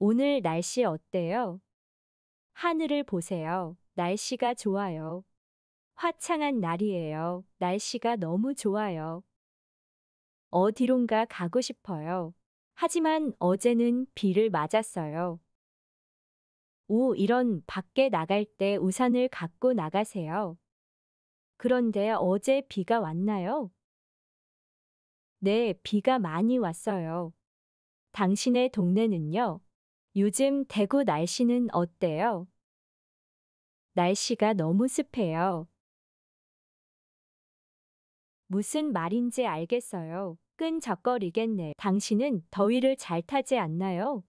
오늘 날씨 어때요? 하늘을 보세요. 날씨가 좋아요. 화창한 날이에요. 날씨가 너무 좋아요. 어디론가 가고 싶어요. 하지만 어제는 비를 맞았어요. 오, 이런 밖에 나갈 때 우산을 갖고 나가세요. 그런데 어제 비가 왔나요? 네, 비가 많이 왔어요. 당신의 동네는요? 요즘 대구 날씨는 어때요? 날씨가 너무 습해요. 무슨 말인지 알겠어요. 끈적거리겠네. 당신은 더위를 잘 타지 않나요?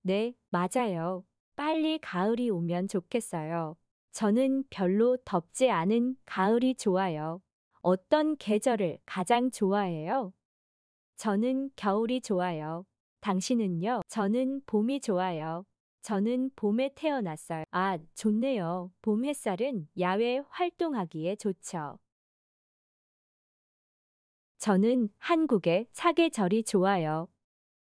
네, 맞아요. 빨리 가을이 오면 좋겠어요. 저는 별로 덥지 않은 가을이 좋아요. 어떤 계절을 가장 좋아해요? 저는 겨울이 좋아요. 당신은요? 저는 봄이 좋아요. 저는 봄에 태어났어요. 아, 좋네요. 봄 햇살은 야외 활동하기에 좋죠. 저는 한국의 사계절이 좋아요.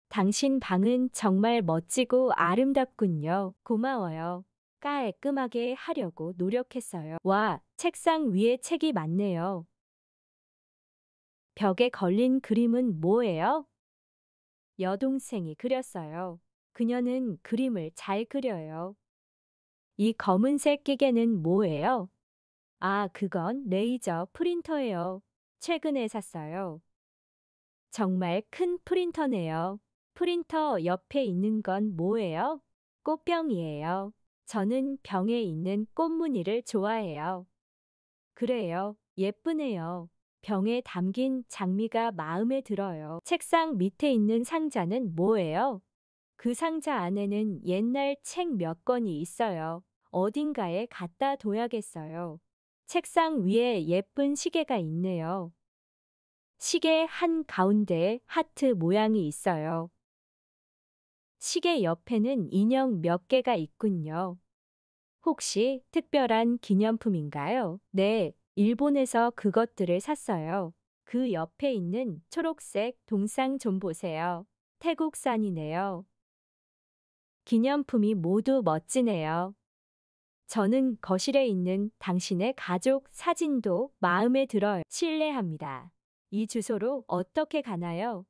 당신 방은 정말 멋지고 아름답군요. 고마워요. 깔끔하게 하려고 노력했어요. 와, 책상 위에 책이 많네요. 벽에 걸린 그림은 뭐예요? 여동생이 그렸어요. 그녀는 그림을 잘 그려요. 이 검은색 기계는 뭐예요? 아, 그건 레이저 프린터예요. 최근에 샀어요. 정말 큰 프린터네요. 프린터 옆에 있는 건 뭐예요? 꽃병이에요. 저는 병에 있는 꽃무늬를 좋아해요. 그래요. 예쁘네요. 병에 담긴 장미가 마음에 들어요. 책상 밑에 있는 상자는 뭐예요? 그 상자 안에는 옛날 책 몇 권이 있어요. 어딘가에 갖다 둬야겠어요. 책상 위에 예쁜 시계가 있네요. 시계 한 가운데에 하트 모양이 있어요. 시계 옆에는 인형 몇 개가 있군요. 혹시 특별한 기념품인가요? 네, 일본에서 그것들을 샀어요. 그 옆에 있는 초록색 동상 좀 보세요. 태국산이네요. 기념품이 모두 멋지네요. 저는 거실에 있는 당신의 가족 사진도 마음에 들어요. 실례합니다. 이 주소로 어떻게 가나요?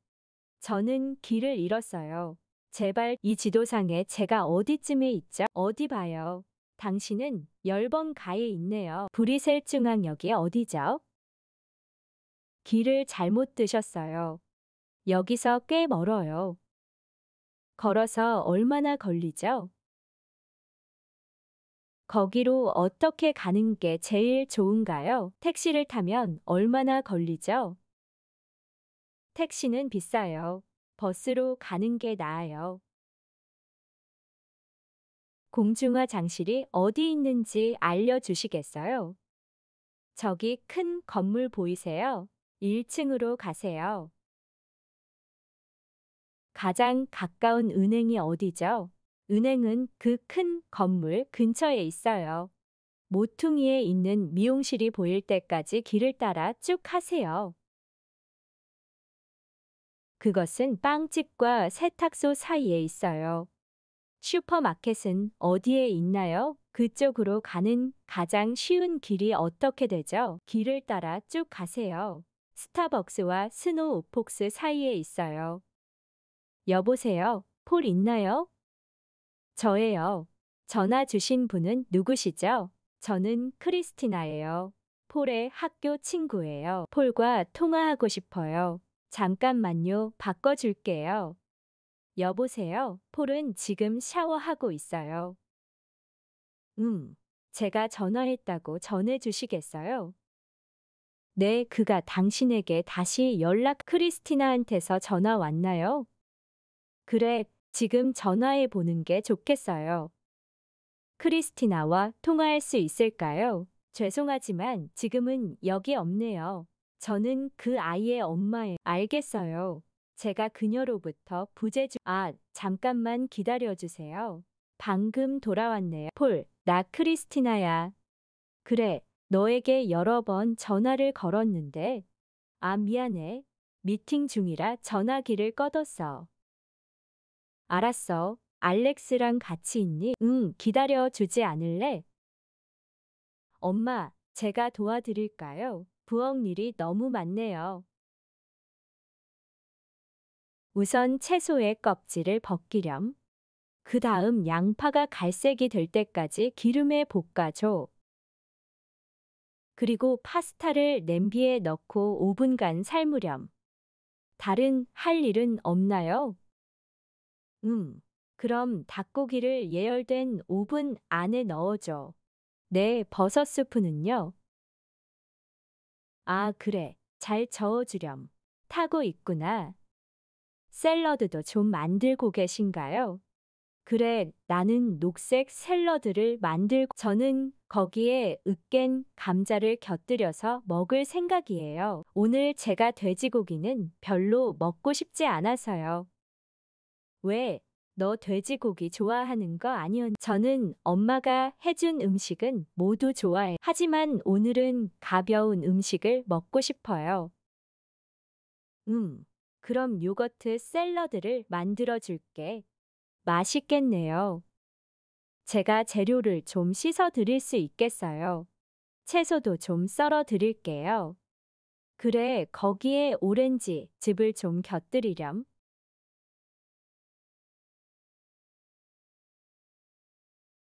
저는 길을 잃었어요. 제발 이 지도상에 제가 어디쯤에 있죠? 어디 봐요. 당신은 10번 가에 있네요. 브리셀 중앙역이 어디죠? 길을 잘못 드셨어요. 여기서 꽤 멀어요. 걸어서 얼마나 걸리죠? 거기로 어떻게 가는 게 제일 좋은가요? 택시를 타면 얼마나 걸리죠? 택시는 비싸요. 버스로 가는 게 나아요. 공중화 장실이 어디 있는지 알려주시겠어요? 저기 큰 건물 보이세요? 1층으로 가세요. 가장 가까운 은행이 어디죠? 은행은 그 큰 건물 근처에 있어요. 모퉁이에 있는 미용실이 보일 때까지 길을 따라 쭉 하세요. 그것은 빵집과 세탁소 사이에 있어요. 슈퍼마켓은 어디에 있나요? 그쪽으로 가는 가장 쉬운 길이 어떻게 되죠? 길을 따라 쭉 가세요. 스타벅스와 스노우폭스 사이에 있어요. 여보세요? 폴 있나요? 저예요. 전화 주신 분은 누구시죠? 저는 크리스티나예요. 폴의 학교 친구예요. 폴과 통화하고 싶어요. 잠깐만요. 바꿔줄게요. 여보세요. 폴은 지금 샤워하고 있어요. 음, 제가 전화했다고 전해주시겠어요? 네, 그가 당신에게 다시 연락 크리스티나한테서 전화 왔나요? 그래, 지금 전화해 보는 게 좋겠어요. 크리스티나와 통화할 수 있을까요? 죄송하지만 지금은 여기 없네요. 저는 그 아이의 엄마에 알겠어요. 제가 그녀로부터 부재중... 아, 잠깐만 기다려주세요. 방금 돌아왔네요. 폴, 나 크리스티나야. 그래, 너에게 여러 번 전화를 걸었는데. 아, 미안해. 미팅 중이라 전화기를 꺼뒀어. 알았어. 알렉스랑 같이 있니? 응, 기다려주지 않을래? 엄마, 제가 도와드릴까요? 부엌 일이 너무 많네요. 우선 채소의 껍질을 벗기렴. 그 다음 양파가 갈색이 될 때까지 기름에 볶아줘. 그리고 파스타를 냄비에 넣고 5분간 삶으렴. 다른 할 일은 없나요? 음, 그럼 닭고기를 예열된 오븐 안에 넣어줘. 네, 버섯 수프는요 아, 그래. 잘 저어주렴. 타고 있구나. 샐러드도 좀 만들고 계신가요? 그래, 나는 녹색 샐러드를 만들고 저는 거기에 으깬 감자를 곁들여서 먹을 생각이에요. 오늘 제가 돼지고기는 별로 먹고 싶지 않아서요. 왜? 너 돼지고기 좋아하는 거 아니었? 저는 엄마가 해준 음식은 모두 좋아해. 하지만 오늘은 가벼운 음식을 먹고 싶어요. 음, 그럼 요거트 샐러드를 만들어 줄게. 맛있겠네요. 제가 재료를 좀 씻어 드릴 수 있겠어요. 채소도 좀 썰어 드릴게요. 그래, 거기에 오렌지 즙을 좀 곁들이렴.